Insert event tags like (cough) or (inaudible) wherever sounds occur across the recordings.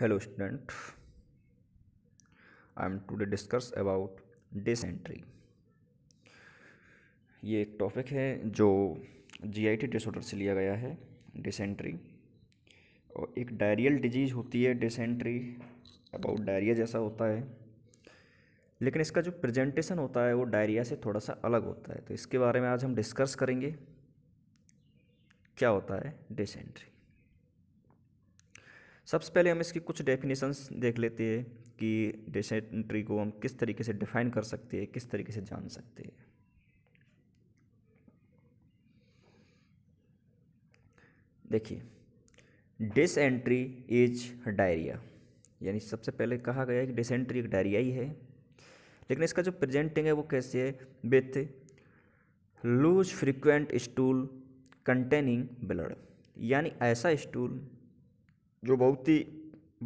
Hello student I am today discuss about dysentery ये एक topic है जो जीआईटी डिसऑर्डर से लिया गया है डिसेंट्री और एक डायरियल डिजीज़ होती है डिसेंट्री अबाउट डायरिया जैसा होता है लेकिन इसका जो प्रेजेंटेशन होता है वो डायरिया से थोड़ा सा अलग होता है तो इसके बारे में आज हम डिस्कस करेंगे क्या होता है डिसेंट्री सबसे पहले हम इसकी कुछ डेफिनेशंस देख लेते हैं कि डिसेंट्री को हम किस तरीके से डिफाइन कर सकते हैं किस तरीके से जान सकते हैं देखिए डिसेंट्री इज डायरिया यानी सबसे पहले कहा गया है कि डिसेंट्री एक डायरिया ही है लेकिन इसका जो प्रेजेंटिंग है वो कैसे है with loose frequent stool containing blood यानी ऐसा स्टूल जो बहुत ही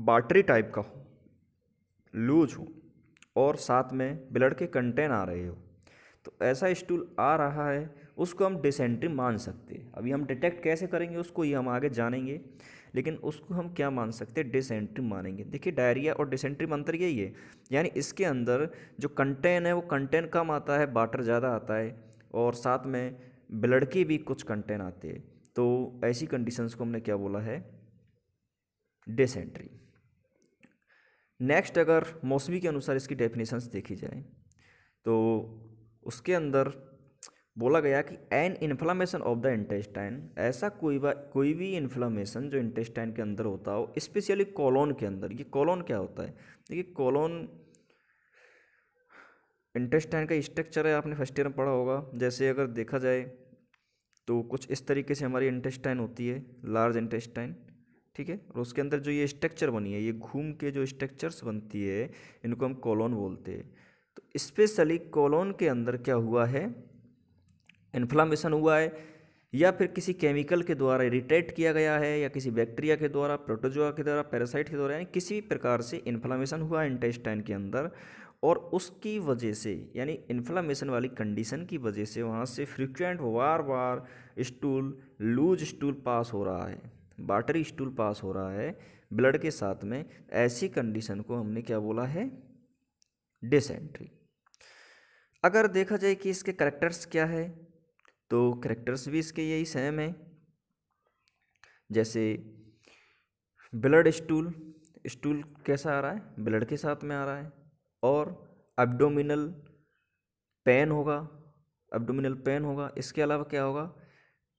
बाटरी टाइप का हो लूज हो और साथ में ब्लड के कंटेन आ रहे हो तो ऐसा स्टूल आ रहा है उसको हम डिसेंट्री मान सकते हैं अभी हम डिटेक्ट कैसे करेंगे उसको ये हम आगे जानेंगे लेकिन उसको हम क्या मान सकते हैं डिसेंट्री मानेंगे देखिए डायरिया और डिसेंट्री मंत्र यही है यानी इसके अंदर जो कंटेन है वो कंटेन कम आता है बाटर ज़्यादा आता है और साथ में ब्लड की भी कुछ कंटेन आते हैं तो ऐसी कंडीशंस को हमने क्या बोला है डिसेंट्री नेक्स्ट अगर मौसमी के अनुसार इसकी डेफिनेशंस देखी जाए तो उसके अंदर बोला गया कि an inflammation of the intestine ऐसा कोई बा कोई भी इन्फ्लामेशन जो इंटेस्टाइन के अंदर होता हो स्पेशली कॉलोन के अंदर ये कॉलोन क्या होता है देखिए कॉलोन इंटेस्टाइन का स्ट्रक्चर है आपने फर्स्ट ईयर में पढ़ा होगा जैसे अगर देखा जाए तो कुछ इस तरीके से हमारी इंटेस्टाइन होती है लार्ज इंटेस्टाइन ठीक है और उसके अंदर जो ये स्ट्रक्चर बनी है ये घूम के जो स्ट्रक्चर्स बनती है इनको हम कॉलोन बोलते हैं तो स्पेशली कॉलोन के अंदर क्या हुआ है इन्फ्लामेशन हुआ है या फिर किसी केमिकल के द्वारा इरिटेट किया गया है या किसी बैक्टीरिया के द्वारा प्रोटोजोआ के द्वारा पैरासाइट के द्वारा यानी किसी भी प्रकार से इन्फ्लामेशन हुआ इंटेस्टाइन के अंदर और उसकी वजह से यानी इन्फ्लामेशन वाली कंडीशन की वजह से वहाँ से फ्रिक्वेंट वार बार स्टूल लूज स्टूल पास हो रहा है बाटरी स्टूल पास हो रहा है ब्लड के साथ में ऐसी कंडीशन को हमने क्या बोला है डिसेंट्री अगर देखा जाए कि इसके करेक्टर्स क्या है तो करेक्टर्स भी इसके यही सेम है जैसे ब्लड स्टूल स्टूल कैसा आ रहा है ब्लड के साथ में आ रहा है और अब्डोमिनल पेन होगा अब्डोमिनल पेन होगा इसके अलावा क्या होगा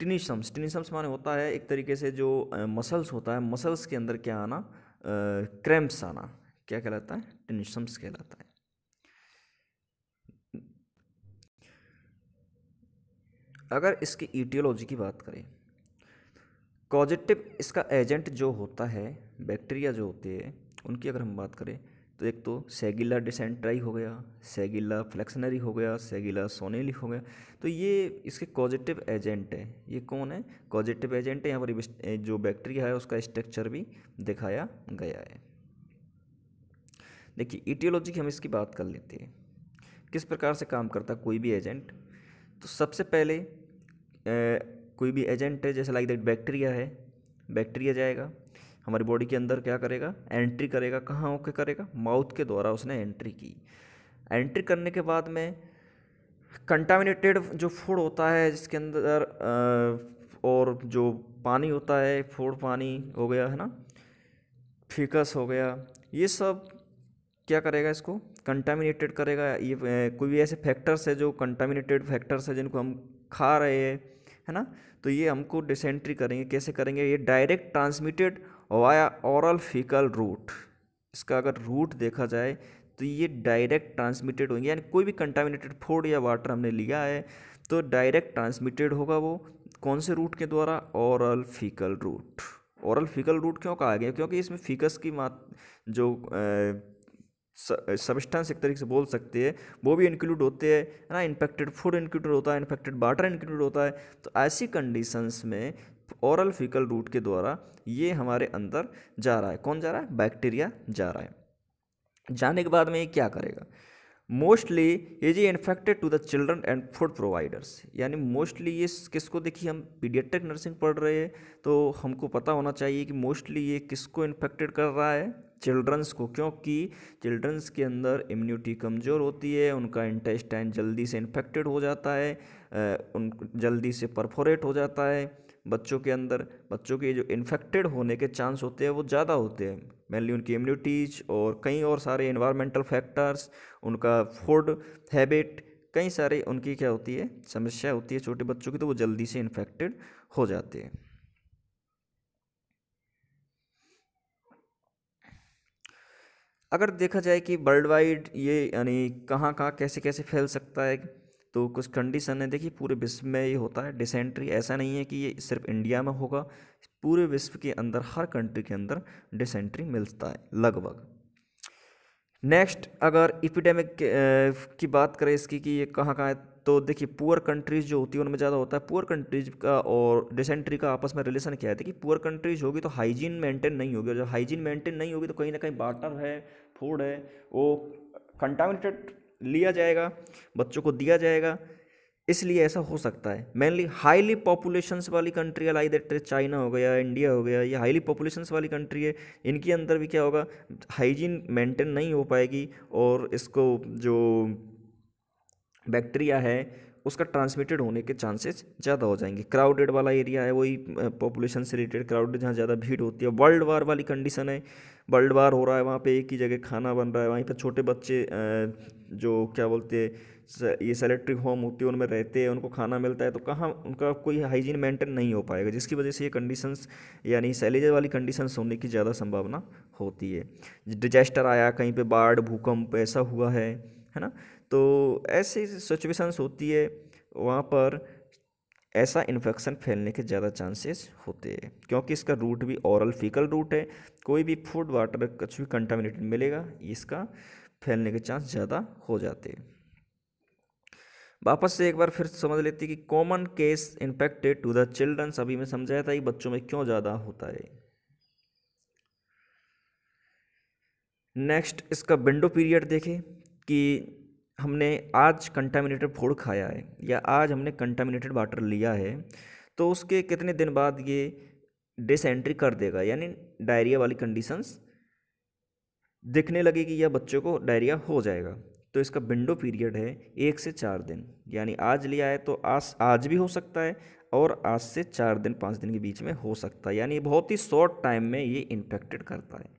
टिनिशम्स टिनिशम्स माने होता है एक तरीके से जो मसल्स होता है मसल्स के अंदर क्या आना क्रैम्प्स आना क्या कहलाता है टिनिशम्स कहलाता है अगर इसकी ईटियोलॉजी की बात करें कॉजेटिव इसका एजेंट जो होता है बैक्टीरिया जो होते हैं उनकी अगर हम बात करें तो एक तो सेगिला डिसेंट्राई हो गया सेगिला फ्लैक्सनरी हो गया सेगिला सोनेली हो गया तो ये इसके पॉजिटिव एजेंट है ये कौन है पॉजिटिव एजेंट है यहाँ पर जो बैक्टीरिया है उसका स्ट्रक्चर भी दिखाया गया है देखिए ईटियोलॉजी की हम इसकी बात कर लेते हैं किस प्रकार से काम करता कोई भी एजेंट तो सबसे पहले ए, कोई भी एजेंट है जैसे लाइक दैट बैक्टीरिया है बैक्टीरिया जाएगा हमारी बॉडी के अंदर क्या करेगा एंट्री करेगा कहाँ होकर करेगा माउथ के द्वारा उसने एंट्री की एंट्री करने के बाद में कंटामिनेटेड जो फूड होता है जिसके अंदर और जो पानी होता है फूड पानी हो गया है ना फिकस हो गया ये सब क्या करेगा इसको कंटामिनेटेड करेगा ये कोई भी ऐसे फैक्टर्स है जो कंटामिनेटेड फैक्टर्स है जिनको हम खा रहे हैं है ना तो ये हमको डिसेंट्री करेंगे कैसे करेंगे ये direct transmitted via oral faecal route इसका अगर रूट देखा जाए तो ये डायरेक्ट ट्रांसमिटेड होंगे यानी कोई भी कंटामिनेटेड फूड या वाटर हमने लिया है तो डायरेक्ट ट्रांसमिटेड होगा वो कौन से रूट के द्वारा oral faecal route oral faecal route क्यों कहा गया क्योंकि इसमें फीकस की मात जो सबस्टेंस एक तरीके से बोल सकते हैं वो भी इंक्लूड होते हैं ना इन्फेक्टेड फूड इंक्लूड होता है इन्फेक्टेड वाटर इंक्लूड होता है तो ऐसी कंडीशंस में ओरल फीकल रूट के द्वारा ये हमारे अंदर जा रहा है कौन जा रहा है बैक्टीरिया जा रहा है जाने के बाद में ये क्या करेगा मोस्टली ये जी infected to the children and food providers यानी मोस्टली ये किसको देखिए हम पीडियाट्रिक नर्सिंग पढ़ रहे हैं तो हमको पता होना चाहिए कि मोस्टली ये किसको इन्फेक्टेड कर रहा है चिल्ड्रंस को क्योंकि चिल्ड्रंस के अंदर इम्यूनिटी कमज़ोर होती है उनका इंटेस्टाइन जल्दी से इन्फेक्टेड हो जाता है उन जल्दी से परफोरेट हो जाता है बच्चों के अंदर बच्चों के जो इन्फेक्टेड होने के चांस होते हैं वो ज़्यादा होते हैं मेनली उनकी इम्यूनिटीज और कई और सारे इन्वायरमेंटल फैक्टर्स उनका फूड हैबिट कई सारे उनकी क्या होती है समस्या होती है छोटे बच्चों की तो वो जल्दी से इन्फेक्टेड हो जाते हैं अगर देखा जाए कि वर्ल्ड वाइड ये यानी कहाँ कहाँ कैसे कैसे फैल सकता है तो कुछ कंडीशन है देखिए पूरे विश्व में ये होता है डिसेंट्री ऐसा नहीं है कि ये सिर्फ इंडिया में होगा पूरे विश्व के अंदर हर कंट्री के अंदर डिसेंट्री मिलता है लगभग नेक्स्ट अगर इपिडेमिक की बात करें इसकी कि ये कहाँ कहाँ है तो देखिए पुअर कंट्रीज़ जो होती है उनमें ज़्यादा होता है पुअर कंट्रीज का और डिसेंट्री का आपस में रिलेशन क्या है देखिए पुअर कंट्रीज होगी तो हाइजीन मेंटेन नहीं होगी और जब हाइजीन मेंटेन नहीं होगी तो कहीं ना कहीं वाटर है फूड है वो कंटामिनेटेड लिया जाएगा बच्चों को दिया जाएगा इसलिए ऐसा हो सकता है मेनली हाईली पॉपुलेशन वाली कंट्री है लाई दैट चाइना हो गया इंडिया हो गया ये हाईली पॉपुलेशन वाली कंट्री है इनके अंदर भी क्या होगा हाइजीन मेंटेन नहीं हो पाएगी और इसको जो बैक्टीरिया है उसका ट्रांसमिटेड होने के चांसेस ज़्यादा हो जाएंगे क्राउडेड वाला एरिया है वही पॉपुलेशन से रिलेटेड क्राउडेड जहाँ ज़्यादा भीड़ होती है वर्ल्ड वार वाली कंडीशन है वर्ल्ड वार हो रहा है वहाँ पे एक ही जगह खाना बन रहा है वहीं पर छोटे बच्चे जो क्या बोलते हैं ये सेलेक्ट्रिक होम होती है उनमें रहते हैं उनको खाना मिलता है तो कहाँ उनका कोई हाइजीन मेंटेन नहीं हो पाएगा जिसकी वजह से ये कंडीशंस यानी सैलेजर वाली कंडीशंस होने की ज़्यादा संभावना होती है डिजास्टर आया कहीं पे बाढ़ भूकंप ऐसा हुआ है है ना तो ऐसी सिचुएशंस होती है वहाँ पर ऐसा इन्फेक्शन फैलने के ज़्यादा चांसेस होते हैं क्योंकि इसका रूट भी औरल फीकल रूट है कोई भी फूड वाटर कुछ भी कंटामिनेटेड मिलेगा इसका फैलने के चांस ज़्यादा हो जाते हैं वापस से एक बार फिर समझ लेते कि common case infected to the childrens अभी मैं समझाया था कि बच्चों में क्यों ज़्यादा होता है नेक्स्ट इसका विंडो पीरियड देखें कि हमने आज कंटामिनेटेड फूड खाया है या आज हमने कंटामिनेटेड वाटर लिया है तो उसके कितने दिन बाद ये डिसेंट्री कर देगा यानी डायरिया वाली कंडीशंस दिखने लगेगी या बच्चों को डायरिया हो जाएगा तो इसका विंडो पीरियड है एक से चार दिन यानी आज लिया है तो आज आज भी हो सकता है और आज से चार दिन पाँच दिन के बीच में हो सकता है यानी बहुत ही शॉर्ट टाइम में ये इन्फेक्टेड करता है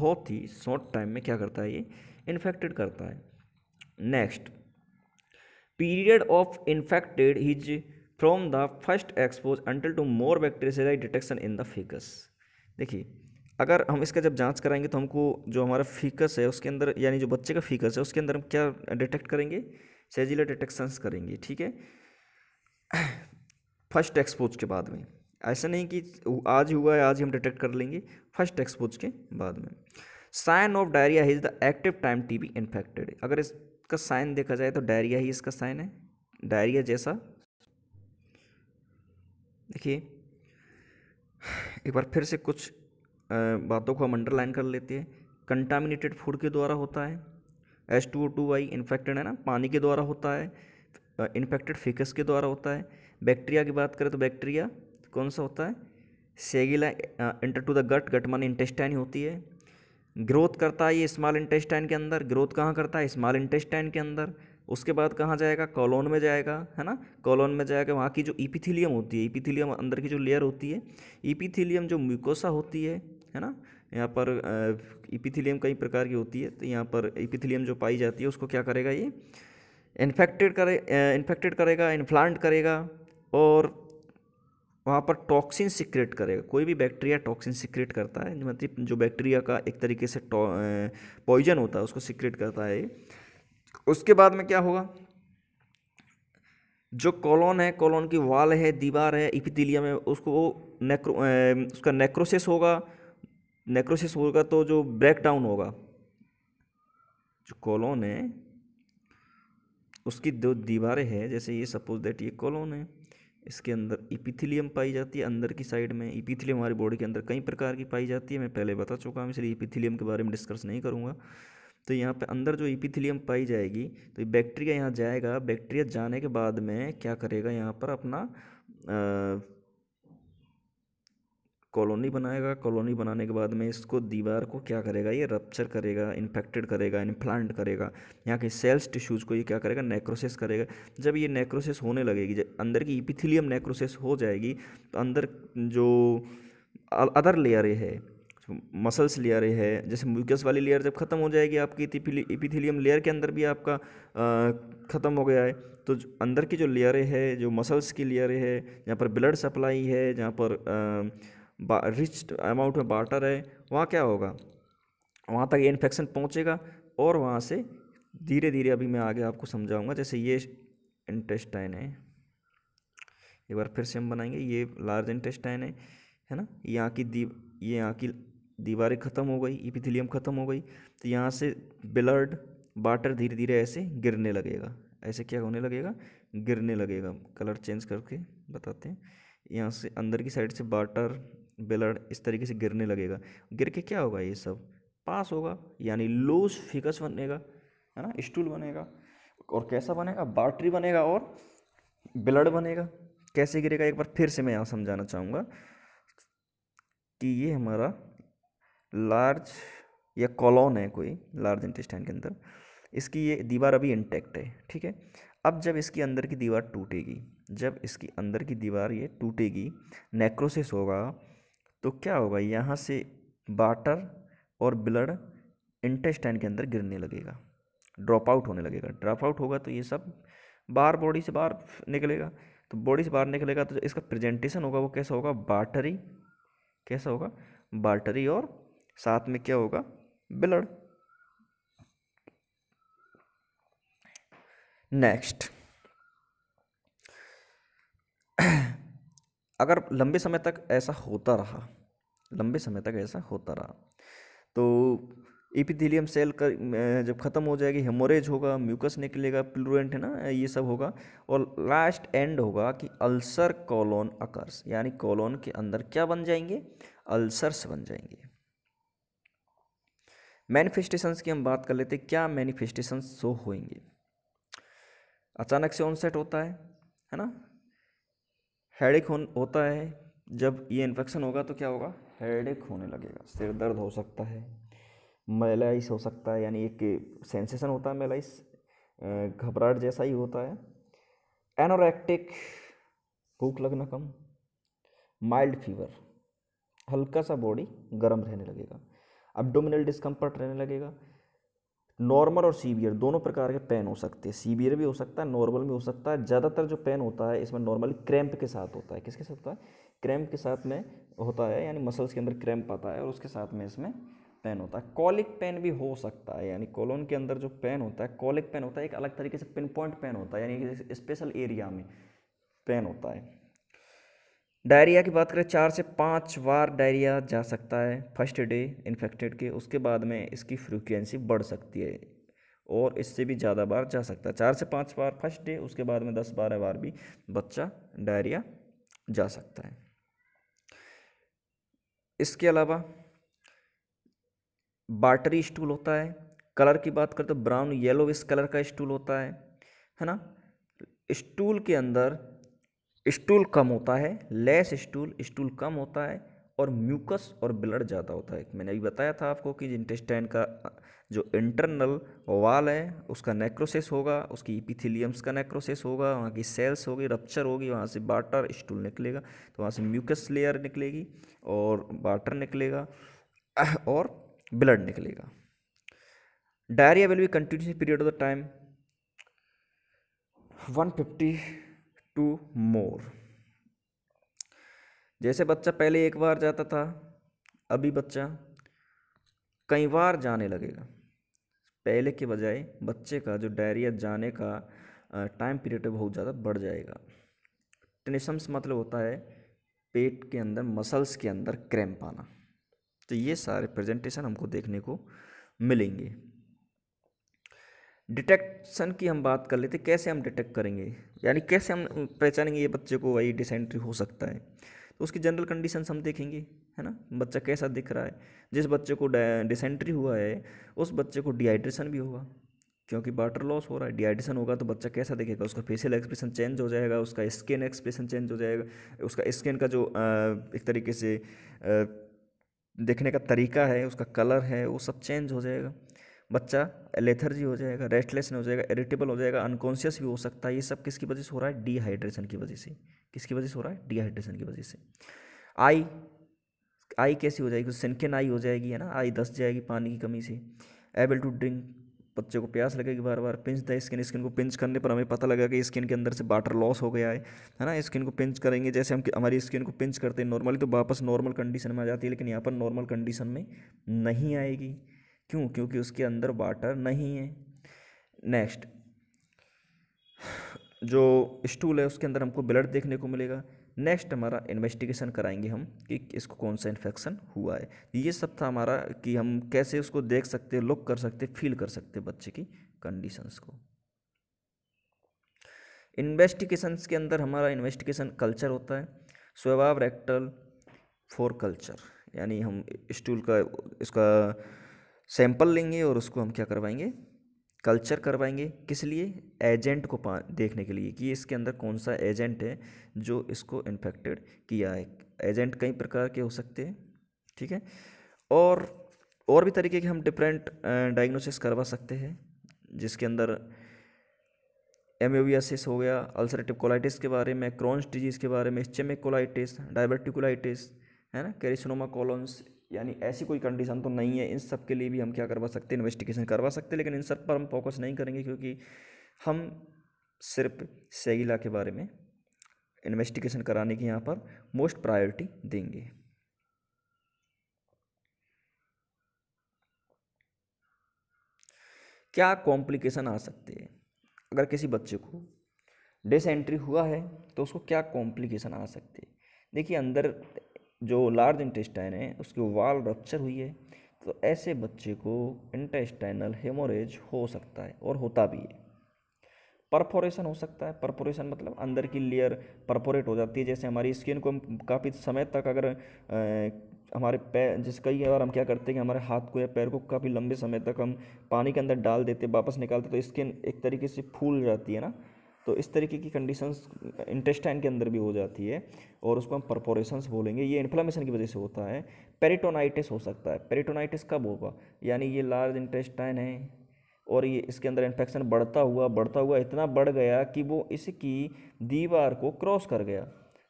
बहुत ही शॉर्ट टाइम में क्या करता है ये इन्फेक्टेड करता है next period of infected is from the first expose until two more bacteria detection in the faeces देखिए अगर हम इसका जब जांच कराएंगे तो हमको जो हमारा फीकस है उसके अंदर यानी जो बच्चे का फीकस है उसके अंदर हम क्या डिटेक्ट करेंगे सेजिला डिटेक्शंस करेंगे ठीक है फर्स्ट एक्सपोज के बाद में ऐसा नहीं कि आज हुआ है आज ही हम डिटेक्ट कर लेंगे फर्स्ट एक्सपोज के बाद में sign of diarrhoea is the active time to be infected अगर इस इसका साइन देखा जाए तो डायरिया ही इसका साइन है डायरिया जैसा देखिए एक बार फिर से कुछ बातों को हम अंडरलाइन कर लेते हैं कंटामिनेटेड फूड के द्वारा होता है H two O to I infected है ना पानी के द्वारा होता है इन्फेक्टेड फिकस के द्वारा होता है बैक्टीरिया की बात करें तो बैक्टीरिया कौन सा होता है Shigella enter to the gut gut माने इंटेस्टाइन होती है ग्रोथ करता है ये स्मॉल इंटेस्टाइन के अंदर ग्रोथ कहाँ करता है स्मॉल इंटेस्टाइन के अंदर उसके बाद कहाँ जाएगा कॉलोन में जाएगा है ना कॉलोन में जाएगा वहाँ की जो इपिथिलियम होती है इपिथिलियम अंदर की जो लेयर होती है इपिथिलियम जो म्यूकोसा होती है है ना यहाँ पर इपिथिलियम कई प्रकार की होती है तो यहाँ पर इपिथिलियम जो पाई जाती है उसको क्या करेगा ये इन्फेक्टेड करे इन्फेक्टेड करेगा इन्फ्लांट करेगा और वहाँ पर टॉक्सिन सिक्रेट करेगा कोई भी बैक्टीरिया टॉक्सिन सिक्रेट करता है मतलब जो बैक्टीरिया का एक तरीके से पॉइजन होता है उसको सिक्रेट करता है उसके बाद में क्या होगा जो कॉलोन है कॉलोन की वाल है दीवार है इपिथिलियम है उसको नेक्रो उसका नेक्रोसिस होगा नेक्रोसिस होगा तो जो ब्रेक डाउन होगा जो कॉलोन है उसकी दो दीवारें हैं जैसे ये सपोज दैट ये कॉलोन है इसके अंदर इपिथिलियम पाई जाती है अंदर की साइड में इपिथिलियम हमारी बॉडी के अंदर कई प्रकार की पाई जाती है मैं पहले बता चुका हूँ इसलिए इपिथिलियम के बारे में डिस्कस नहीं करूँगा तो यहाँ पे अंदर जो इपिथिलियम पाई जाएगी तो बैक्टीरिया यहाँ जाएगा बैक्टीरिया जाने के बाद में क्या करेगा यहाँ पर अपना आ, कॉलोनी बनाएगा कॉलोनी बनाने के बाद में इसको दीवार को क्या करेगा ये रप्चर करेगा इन्फेक्टेड करेगा इन्फ्लांट करेगा यहाँ के सेल्स टिश्यूज़ को ये क्या करेगा नेक्रोसिस करेगा जब ये नेक्रोसिस होने लगेगी जब अंदर की इपिथिलियम नेक्रोसिस हो जाएगी तो अंदर जो अदर लेयर है मसल्स लेयर है जैसे म्यूकस वाली लेयर जब ख़त्म हो जाएगी आपकी इपिथिलियम लेयर के अंदर भी आपका ख़त्म हो गया है तो अंदर की जो लेयर है जो मसल्स की लेयर है जहाँ पर ब्लड सप्लाई है जहाँ पर आ, रिच अमाउंट में बांटा रहे वहाँ क्या होगा वहाँ तक ये इन्फेक्शन पहुँचेगा और वहाँ से धीरे धीरे अभी मैं आगे आपको समझाऊँगा जैसे ये इंटेस्टाइन है एक बार फिर से हम बनाएंगे ये लार्ज इंटेस्टाइन है है ना यहाँ की दी ये यहाँ की दीवारें ख़त्म हो गई इपिथिलियम ख़त्म हो गई तो यहाँ से ब्लड बाटर धीरे धीरे ऐसे गिरने लगेगा ऐसे क्या होने लगेगा गिरने लगेगा कलर चेंज करके बताते हैं यहाँ से अंदर की साइड से बाटर बेलर इस तरीके से गिरने लगेगा गिर के क्या होगा ये सब पास होगा यानी लूज फिकस बनेगा है ना स्टूल बनेगा और कैसा बनेगा बाटरी बनेगा और ब्लड बनेगा कैसे गिरेगा एक बार फिर से मैं यहाँ समझाना चाहूँगा कि ये हमारा लार्ज या कॉलोन है कोई लार्ज इंटेस्टाइन के अंदर इसकी ये दीवार अभी इंटैक्ट है ठीक है अब जब इसकी अंदर की दीवार टूटेगी जब इसकी अंदर की दीवार ये टूटेगी नेक्रोसिस होगा तो क्या होगा यहाँ से वाटर और ब्लड इंटेस्टाइन के अंदर गिरने लगेगा ड्रॉप आउट होने लगेगा ड्रॉप आउट होगा तो ये सब बाहर बॉडी से बाहर निकलेगा तो बॉडी से बाहर निकलेगा तो इसका प्रेजेंटेशन होगा वो कैसा होगा बाटरी कैसा होगा बाटरी और साथ में क्या होगा ब्लड नेक्स्ट अगर लंबे समय तक ऐसा होता रहा लंबे समय तक ऐसा होता रहा तो एपिथेलियम सेल का जब ख़त्म हो जाएगी हेमोरेज होगा म्यूकस निकलेगा प्लूरेंट है ना ये सब होगा और लास्ट एंड होगा कि अल्सर कॉलोन अकर्स यानी कॉलोन के अंदर क्या बन जाएंगे अल्सर्स बन जाएंगे मैनिफेस्टेशंस की हम बात कर लेते हैं क्या मैनिफेस्टेशंस शो होंगे अचानक से ऑनसेट होता है है ना हेडेक होता है जब ये इन्फेक्शन होगा तो क्या होगा हेडेक होने लगेगा सिर दर्द हो सकता है मेलाइस हो सकता है यानी एक सेंसेशन होता है मेलाइस घबराहट जैसा ही होता है एनोरेक्टिक भूख लगना कम माइल्ड फीवर हल्का सा बॉडी गर्म रहने लगेगा अब डोमिनल डिस्कम्फर्ट रहने लगेगा नॉर्मल और सीवियर दोनों प्रकार के पेन हो सकते हैं सीवियर भी हो सकता है नॉर्मल भी हो सकता है ज़्यादातर जो पेन होता है इसमें नॉर्मली क्रैम्प के साथ होता है किसके साथ होता है क्रैम्प के साथ में होता है यानी मसल्स के अंदर क्रैम्प आता है और उसके साथ में इसमें पेन होता है कॉलिक पेन भी हो सकता है यानी कॉलोन के अंदर जो पेन होता है कॉलिक पेन होता है एक अलग तरीके से पिन पॉइंट पेन होता है यानी स्पेशल एरिया में पेन होता है डायरिया की बात करें चार से पाँच बार डायरिया जा सकता है फर्स्ट डे इन्फेक्टेड के उसके बाद में इसकी फ्रिक्वेंसी बढ़ सकती है और इससे भी ज़्यादा बार जा सकता है चार से पाँच बार फर्स्ट डे उसके बाद में दस बारह बार भी बच्चा डायरिया जा सकता है इसके अलावा बाटरी स्टूल होता है कलर की बात करें तो ब्राउन येलो इस कलर का स्टूल होता है है ना स्टूल के अंदर स्टूल कम होता है लेस स्टूल स्टूल कम होता है और म्यूकस और ब्लड ज़्यादा होता है मैंने अभी बताया था आपको कि इंटेस्टाइन का जो इंटरनल वाल है उसका नेक्रोसिस होगा उसकी इपिथिलियम्स का नेक्रोसिस होगा वहाँ की सेल्स होगी रप्चर होगी वहाँ से बाटर स्टूल निकलेगा तो वहाँ से म्यूकस लेयर निकलेगी और बाटर निकलेगा (coughs) और ब्लड निकलेगा diarrhoea will be continuous period of the time 150 to more जैसे बच्चा पहले एक बार जाता था अभी बच्चा कई बार जाने लगेगा पहले के बजाय बच्चे का जो डायरिया जाने का टाइम पीरियड है बहुत ज़्यादा बढ़ जाएगा टेनिसम्स मतलब होता है पेट के अंदर मसल्स के अंदर क्रैम्प आना तो ये सारे प्रेजेंटेशन हमको देखने को मिलेंगे डिटेक्शन की हम बात कर लेते कैसे हम डिटेक्ट करेंगे यानी कैसे हम पहचानेंगे ये बच्चे को भाई डिसेंट्री हो सकता है तो उसकी जनरल कंडीशन हम देखेंगे है ना बच्चा कैसा दिख रहा है जिस बच्चे को डिसेंट्री हुआ है उस बच्चे को डिहाइड्रेशन भी होगा क्योंकि वाटर लॉस हो रहा है डिहाइड्रेशन होगा तो बच्चा कैसा दिखेगा उसका फेशियल एक्सप्रेशन चेंज हो जाएगा उसका स्किन एक्सप्रेशन चेंज हो जाएगा उसका स्किन का जो एक तरीके से देखने का तरीका है उसका कलर है वो सब चेंज हो जाएगा बच्चा लेथर्जी हो जाएगा रेस्टलेस हो जाएगा इरिटेबल हो जाएगा अनकॉन्शियस भी हो सकता है ये सब किसकी वजह से हो रहा है डिहाइड्रेशन की वजह से किसकी वजह से हो रहा है डिहाइड्रेशन की वजह से आई आई कैसी हो जाएगी सिनकिन आई हो जाएगी है ना आई दस जाएगी पानी की कमी से एबल टू ड्रिंक बच्चे को प्यास लगेगी बार बार पिंच द स्किन स्किन को पिंच करने पर हमें पता लगा कि स्किन के अंदर से वाटर लॉस हो गया है है ना स्किन को पिंच करेंगे जैसे हम हमारी स्किन को पिंच करते हैं नॉर्मली तो वापस नॉर्मल कंडीशन में आ जाती है लेकिन यहाँ पर नॉर्मल कंडीशन में नहीं आएगी क्यों क्योंकि उसके अंदर वाटर नहीं है नेक्स्ट जो स्टूल है उसके अंदर हमको ब्लड देखने को मिलेगा नेक्स्ट हमारा इन्वेस्टिगेशन कराएंगे हम कि इसको कौन सा इन्फेक्शन हुआ है ये सब था हमारा कि हम कैसे उसको देख सकते लुक कर सकते फील कर सकते बच्चे की कंडीशंस को इन्वेस्टिगेशंस के अंदर हमारा इन्वेस्टिगेशन कल्चर होता है स्वभाव रेक्टल फॉर कल्चर यानी हम स्टूल का इसका सैंपल लेंगे और उसको हम क्या करवाएंगे कल्चर करवाएंगे किस लिए एजेंट को पा देखने के लिए कि इसके अंदर कौन सा एजेंट है जो इसको इन्फेक्टेड किया है एजेंट कई प्रकार के हो सकते हैं ठीक है और और भी तरीके के हम डिफरेंट डायग्नोसिस करवा सकते हैं जिसके अंदर एमोबियासिस हो गया अल्सरेटिव कोलाइटिस के बारे में क्रॉन्स डिजीज़ के बारे में स्चेमिक कोलाइटिस है ना कैरिसनोमा कॉलोन्स यानी ऐसी कोई कंडीशन तो नहीं है इन सब के लिए भी हम क्या करवा सकते हैं इन्वेस्टिगेशन करवा सकते हैं लेकिन इन सब पर हम फोकस नहीं करेंगे क्योंकि हम सिर्फ सैगिला के बारे में इन्वेस्टिगेशन कराने की यहाँ पर मोस्ट प्रायोरिटी देंगे क्या कॉम्प्लिकेशन आ सकते हैं अगर किसी बच्चे को डिसेंट्री हुआ है तो उसको क्या कॉम्प्लिकेशन आ सकते हैं देखिए अंदर जो लार्ज इंटेस्टाइन है उसकी वाल रक्चर हुई है तो ऐसे बच्चे को इंटेस्टाइनल हेमोरेज हो सकता है और होता भी है परफोरेशन हो सकता है परफोरेशन मतलब अंदर की लेयर परफोरेट हो जाती है जैसे हमारी स्किन को हम काफ़ी समय तक अगर आ, हमारे पैर जिसका कई और हम क्या करते हैं कि हमारे हाथ को या पैर को काफ़ी लंबे समय तक हम पानी के अंदर डाल देते वापस निकालते तो स्किन एक तरीके से फूल जाती है ना तो इस तरीके की कंडीशंस इंटेस्टाइन के अंदर भी हो जाती है और उसको हम परपोरेशंस बोलेंगे ये इन्फ्लामेशन की वजह से होता है पेरिटोनाइटिस हो सकता है पेरिटोनाइटिस कब होगा यानी ये लार्ज इंटेस्टाइन है और ये इसके अंदर इन्फेक्शन बढ़ता हुआ बढ़ता हुआ इतना बढ़ गया कि वो इसकी दीवार को क्रॉस कर गया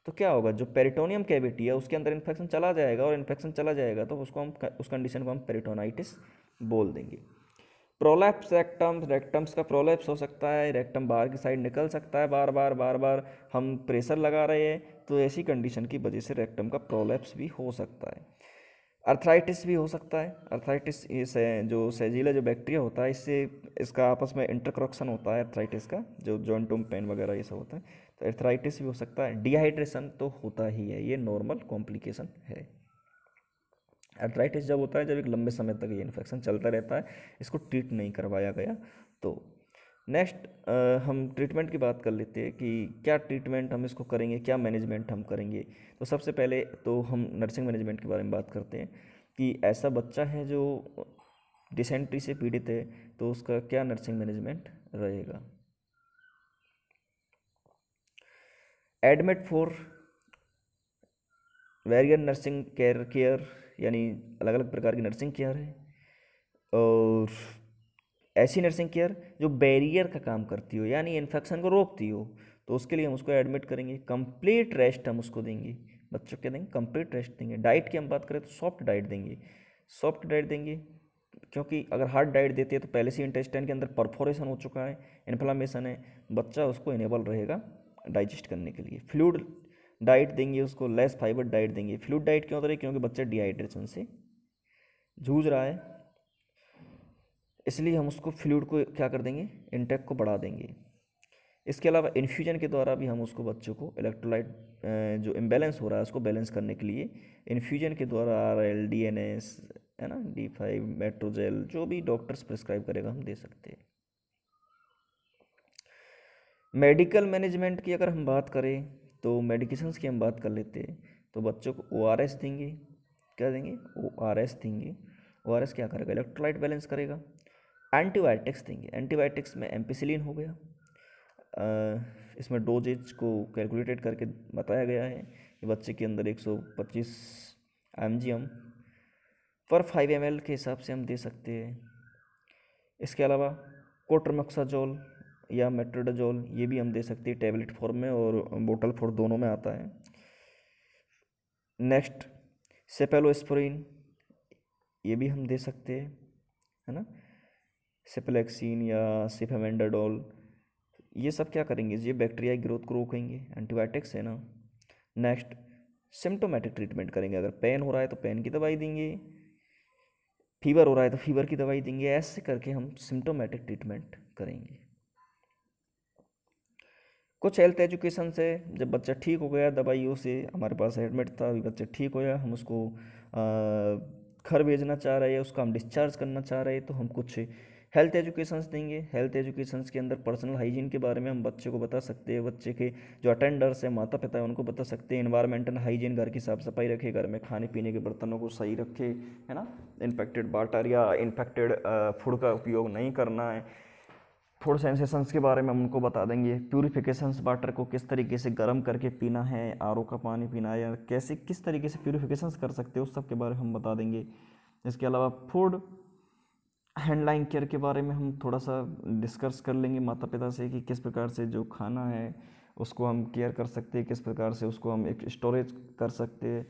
तो क्या होगा जो पेरिटोनियम कैविटी है उसके अंदर इन्फेक्शन चला जाएगा और इन्फेक्शन चला जाएगा तो उसको हम उस कंडीशन को हम पेरिटोनाइटिस बोल देंगे प्रोलैप्स रेक्टम्स रेक्टम्स का प्रोलैप्स हो सकता है रेक्टम बाहर की साइड निकल सकता है बार बार बार बार हम प्रेशर लगा रहे हैं तो ऐसी कंडीशन की वजह से रेक्टम का प्रोलैप्स भी हो सकता है अर्थराइटिस भी हो सकता है अर्थराइटिस से जो सहजीला जो बैक्टीरिया होता है इससे इसका आपस में इंटरक्रक्शन होता है अर्थराइटिस का जो जॉइंट पेन वगैरह ये सब होता है तो अर्थराइटिस भी हो सकता है डिहाइड्रेशन तो होता ही है ये नॉर्मल कॉम्प्लिकेशन है एथराइटिस जब होता है जब एक लंबे समय तक ये इन्फेक्शन चलता रहता है इसको ट्रीट नहीं करवाया गया तो नेक्स्ट हम ट्रीटमेंट की बात कर लेते हैं कि क्या ट्रीटमेंट हम इसको करेंगे क्या मैनेजमेंट हम करेंगे तो सबसे पहले तो हम नर्सिंग मैनेजमेंट के बारे में बात करते हैं कि ऐसा बच्चा है जो डिसेंट्री से पीड़ित है तो उसका क्या नर्सिंग मैनेजमेंट रहेगा admit for various nursing care care यानी अलग अलग प्रकार की नर्सिंग केयर है और ऐसी नर्सिंग केयर जो बैरियर का काम करती हो यानी इन्फेक्शन को रोकती हो तो उसके लिए हम उसको एडमिट करेंगे कंप्लीट रेस्ट हम उसको देंगे बच्चों के देंगे कंप्लीट रेस्ट देंगे डाइट की हम बात करें तो सॉफ्ट डाइट देंगे सॉफ्ट डाइट देंगे क्योंकि अगर हार्ड डाइट देते हैं तो पहले से इंटेस्टाइन के अंदर परफोरेशन हो चुका है इन्फ्लामेशन है बच्चा उसको इनेबल रहेगा डाइजेस्ट करने के लिए फ्लूड डाइट देंगे उसको लेस फाइबर डाइट देंगे फ्लूड डाइट क्यों होता है क्योंकि बच्चा डिहाइड्रेशन से जूझ रहा है इसलिए हम उसको फ्लूड को क्या कर देंगे इंटेक को बढ़ा देंगे इसके अलावा इन्फ्यूजन के द्वारा भी हम उसको बच्चों को इलेक्ट्रोलाइट जो इम्बेलेंस हो रहा है उसको बैलेंस करने के लिए इन्फ्यूजन के द्वारा R L D N S है ना डी फाइव मेट्रोजेल जो भी डॉक्टर्स प्रिस्क्राइब करेगा हम दे सकते हैं मेडिकल मैनेजमेंट की अगर हम बात करें तो मेडिकेशंस की हम बात कर लेते हैं तो बच्चों को ओ आर एस देंगे क्या देंगे ओ आर एस देंगे ओ आर एस क्या करेगा इलेक्ट्रोलाइट बैलेंस करेगा एंटीबायोटिक्स देंगे एंटीबायोटिक्स में एम्पिसिलिन हो गया आ, इसमें डोजेज को कैलकुलेटेड करके बताया गया है कि बच्चे के अंदर 125 सौ पच्चीस एम पर फाइव एम के हिसाब से हम दे सकते हैं इसके अलावा कोट्रमक्साजोल या मेट्रोडाजोल ये भी हम दे सकते हैं टेबलेट फॉर्म में और बोटल फॉर दोनों में आता है नेक्स्ट सेपेलोस्प्रिन ये भी हम दे सकते हैं है ना सेपलेक्सिन या सिफेमेंडाडोल ये सब क्या करेंगे ये बैक्टीरिया ग्रोथ को रोकेंगे एंटीबायोटिक्स है ना नेक्स्ट सिम्टोमेटिक ट्रीटमेंट करेंगे अगर पेन हो रहा है तो पेन की दवाई देंगे फीवर हो रहा है तो फीवर की दवाई देंगे ऐसे करके हम सिम्टोमेटिक ट्रीटमेंट करेंगे कुछ हेल्थ एजुकेशन से जब बच्चा ठीक हो गया दवाइयों से हमारे पास एडमिट था अभी बच्चा ठीक हो गया हम उसको घर भेजना चाह रहे हैं उसका हम डिस्चार्ज करना चाह रहे हैं तो हम कुछ हेल्थ एजुकेशंस देंगे हेल्थ एजुकेशंस के अंदर पर्सनल हाइजीन के बारे में हम बच्चे को बता सकते हैं बच्चे के जो अटेंडर्स हैं माता पिता है उनको बता सकते हैं इन्वायरमेंटल हाइजीन घर की साफ़ सफाई रखे घर में खाने पीने के बर्तनों को सही रखे है ना इन्फेक्टेड वाटर या इन्फेक्टेड फूड का उपयोग नहीं करना है फूड सेंसेशंस के बारे में हम उनको बता देंगे प्योरीफिकेशंस वाटर को किस तरीके से गर्म करके पीना है आर का पानी पीना है या कैसे किस तरीके से प्योरीफिकेशंस कर सकते हो उस सब के बारे में हम बता देंगे इसके अलावा फूड हैंडलाइन केयर के बारे में हम थोड़ा सा डिस्कस कर लेंगे माता पिता से कि किस प्रकार से जो खाना है उसको हम केयर कर सकते हैं किस प्रकार से उसको हम एक स्टोरेज कर सकते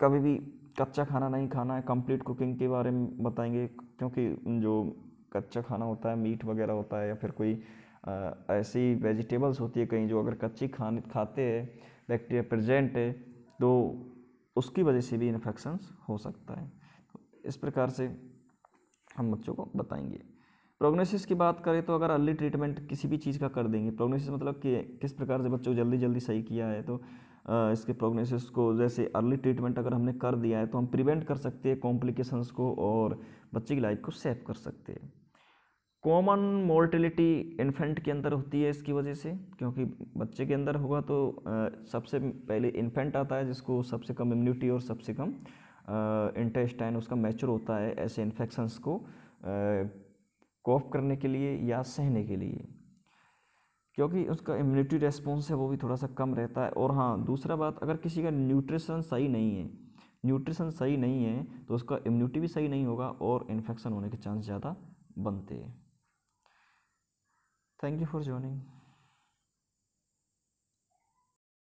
कभी भी कच्चा खाना नहीं खाना है कंप्लीट कुकिंग के बारे में बताएंगे क्योंकि जो कच्चा खाना होता है मीट वगैरह होता है या फिर कोई ऐसी वेजिटेबल्स होती है कहीं जो अगर कच्ची खाने खाते हैं बैक्टीरिया प्रजेंट है तो उसकी वजह से भी इन्फेक्शंस हो सकता है तो इस प्रकार से हम बच्चों को बताएंगे प्रोग्नोसिस की बात करें तो अगर अर्ली ट्रीटमेंट किसी भी चीज़ का कर देंगे प्रोग्नोसिस मतलब कि किस प्रकार से बच्चों को जल्दी जल्दी सही किया है तो इसके प्रोग्नोसिस को जैसे अर्ली ट्रीटमेंट अगर हमने कर दिया है तो हम प्रिवेंट कर सकते हैं कॉम्प्लिकेशंस को और बच्चे की लाइफ को सेव कर सकते हैं कॉमन मोर्टिलिटी इन्फेंट के अंदर होती है इसकी वजह से क्योंकि बच्चे के अंदर होगा तो सबसे पहले इन्फेंट आता है जिसको सबसे कम इम्यूनिटी और सबसे कम इंटेस्टाइन उसका मैचर होता है ऐसे इन्फेक्शंस को कॉफ करने के लिए या सहने के लिए क्योंकि उसका इम्यूनिटी रेस्पॉन्स है वो भी थोड़ा सा कम रहता है और हाँ दूसरा बात अगर किसी का न्यूट्रिशन सही नहीं है न्यूट्रिशन सही नहीं है तो उसका इम्यूनिटी भी सही नहीं होगा और इन्फेक्शन होने के चांस ज़्यादा बनते हैं Thank you for joining.